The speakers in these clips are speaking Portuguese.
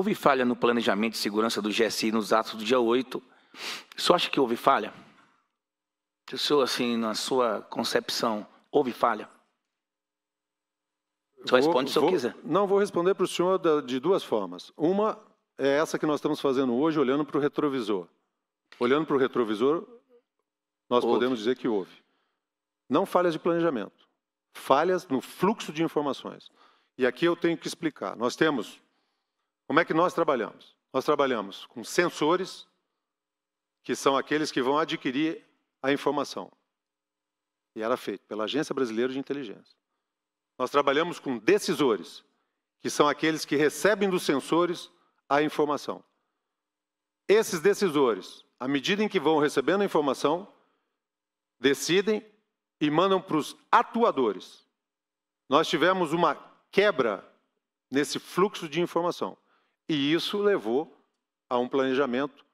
Houve falha no planejamento de segurança do GSI nos atos do dia 8. O senhor acha que houve falha? O senhor, assim, na sua concepção, houve falha? O senhor responde se o senhor quiser. Não, vou responder para o senhor de duas formas. Uma é essa que nós estamos fazendo hoje, olhando para o retrovisor. Olhando para o retrovisor, nós houve. podemos dizer que houve. Não falhas de planejamento, falhas no fluxo de informações. E aqui eu tenho que explicar. Nós temos como é que nós trabalhamos? Nós trabalhamos com sensores, que são aqueles que vão adquirir a informação. E era feito pela Agência Brasileira de Inteligência. Nós trabalhamos com decisores, que são aqueles que recebem dos sensores a informação. Esses decisores, à medida em que vão recebendo a informação, decidem e mandam para os atuadores. Nós tivemos uma quebra nesse fluxo de informação. E isso levou a um planejamento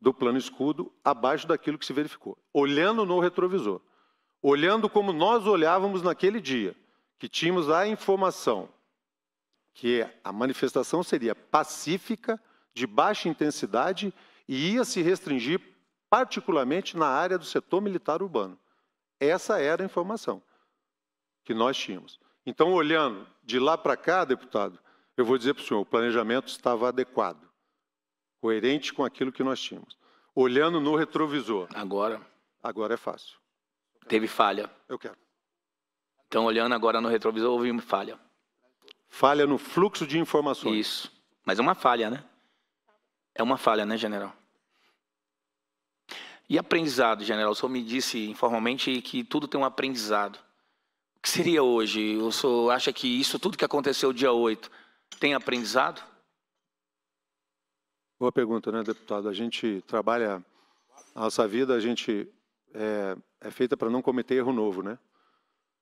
do plano escudo abaixo daquilo que se verificou. Olhando no retrovisor, olhando como nós olhávamos naquele dia, que tínhamos a informação que a manifestação seria pacífica, de baixa intensidade e ia se restringir particularmente na área do setor militar urbano. Essa era a informação que nós tínhamos. Então, olhando de lá para cá, deputado, eu vou dizer para o senhor: o planejamento estava adequado, coerente com aquilo que nós tínhamos. Olhando no retrovisor. Agora. Agora é fácil. Teve falha. Eu quero. Então, olhando agora no retrovisor, houve falha. Falha no fluxo de informações. Isso. Mas é uma falha, né? É uma falha, né, general? E aprendizado, general? O senhor me disse informalmente que tudo tem um aprendizado. O que seria hoje? O senhor acha que isso, tudo que aconteceu dia 8, tem aprendizado? Boa pergunta, né, deputado? A gente trabalha, a nossa vida a gente é, é feita para não cometer erro novo, né?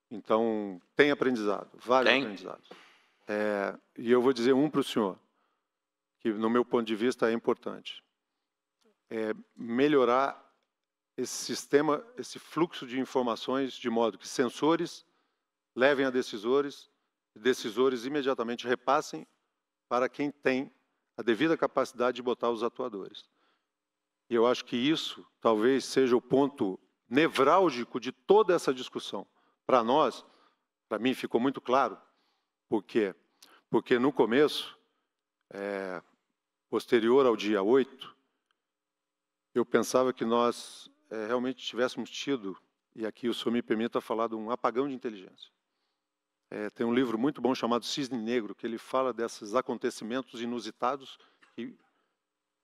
Então, tem aprendizado, vários tem. aprendizados. É, e eu vou dizer um para o senhor, que no meu ponto de vista é importante. É melhorar esse sistema, esse fluxo de informações, de modo que sensores levem a decisores decisores imediatamente repassem para quem tem a devida capacidade de botar os atuadores. E eu acho que isso talvez seja o ponto nevrálgico de toda essa discussão. Para nós, para mim ficou muito claro porque Porque no começo, é, posterior ao dia 8, eu pensava que nós é, realmente tivéssemos tido, e aqui o senhor me permita falar de um apagão de inteligência. É, tem um livro muito bom chamado Cisne Negro, que ele fala desses acontecimentos inusitados que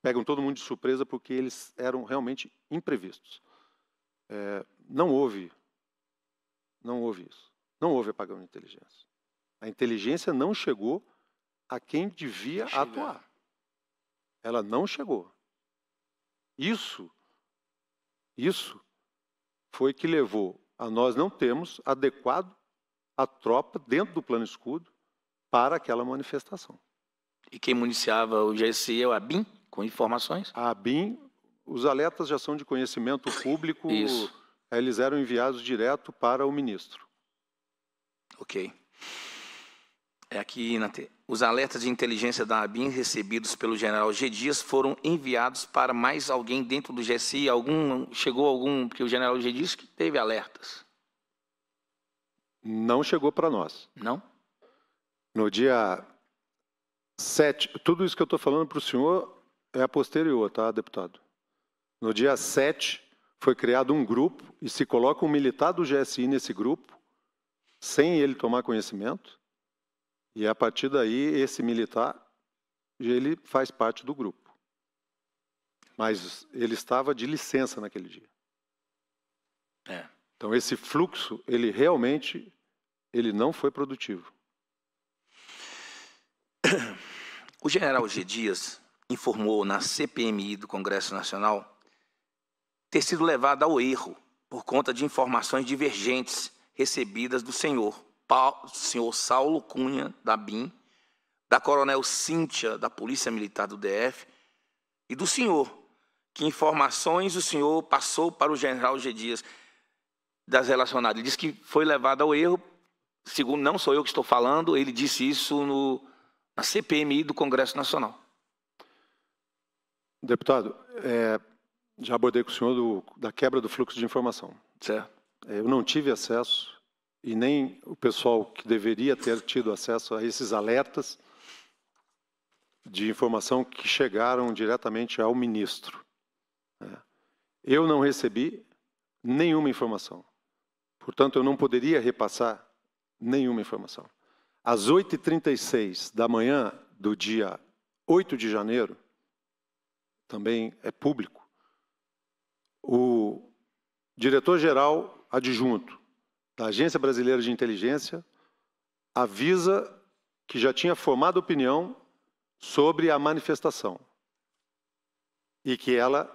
pegam todo mundo de surpresa porque eles eram realmente imprevistos. É, não houve, não houve isso. Não houve apagão de inteligência. A inteligência não chegou a quem devia Chegar. atuar. Ela não chegou. Isso, isso foi que levou a nós não termos adequado a tropa dentro do plano escudo para aquela manifestação. E quem municiava o GSI é o ABIN, com informações? A ABIN, os alertas já são de conhecimento público, Isso. eles eram enviados direto para o ministro. Ok. É aqui na te... Os alertas de inteligência da ABIN recebidos pelo general G. Dias foram enviados para mais alguém dentro do GSI? Algum, chegou algum, porque o general G. Dias que teve alertas. Não chegou para nós. Não? No dia 7, tudo isso que eu estou falando para o senhor é a posterior, tá, deputado? No dia 7 foi criado um grupo e se coloca um militar do GSI nesse grupo, sem ele tomar conhecimento, e a partir daí esse militar, ele faz parte do grupo. Mas ele estava de licença naquele dia. É. Então esse fluxo, ele realmente ele não foi produtivo. O general G. Dias informou na CPMI do Congresso Nacional ter sido levado ao erro por conta de informações divergentes recebidas do senhor, Paulo, senhor Saulo Cunha, da BIM, da coronel Cíntia, da Polícia Militar do DF, e do senhor, que informações o senhor passou para o general G. Dias das relacionadas. Ele disse que foi levado ao erro segundo não sou eu que estou falando, ele disse isso no, na CPMI do Congresso Nacional. Deputado, é, já abordei com o senhor do, da quebra do fluxo de informação. Certo. É, eu não tive acesso e nem o pessoal que deveria ter tido acesso a esses alertas de informação que chegaram diretamente ao ministro. É. Eu não recebi nenhuma informação. Portanto, eu não poderia repassar nenhuma informação. Às 8h36 da manhã do dia 8 de janeiro, também é público, o diretor-geral adjunto da Agência Brasileira de Inteligência avisa que já tinha formado opinião sobre a manifestação e que ela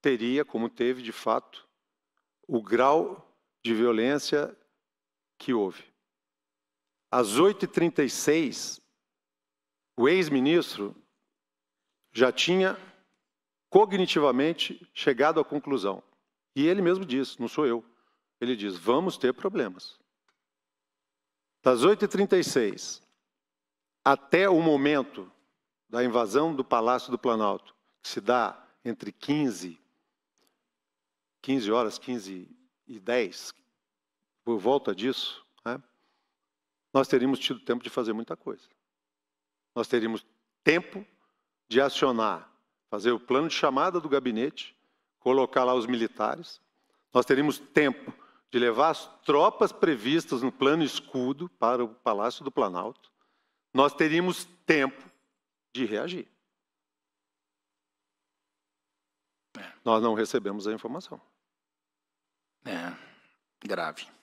teria, como teve de fato, o grau de violência que houve. Às 8h36, o ex-ministro já tinha cognitivamente chegado à conclusão. E ele mesmo diz, não sou eu. Ele diz, vamos ter problemas. Das 8h36 até o momento da invasão do Palácio do Planalto, que se dá entre 15, 15 horas, 15 e 10, por volta disso, nós teríamos tido tempo de fazer muita coisa. Nós teríamos tempo de acionar, fazer o plano de chamada do gabinete, colocar lá os militares. Nós teríamos tempo de levar as tropas previstas no plano escudo para o Palácio do Planalto. Nós teríamos tempo de reagir. É. Nós não recebemos a informação. É grave.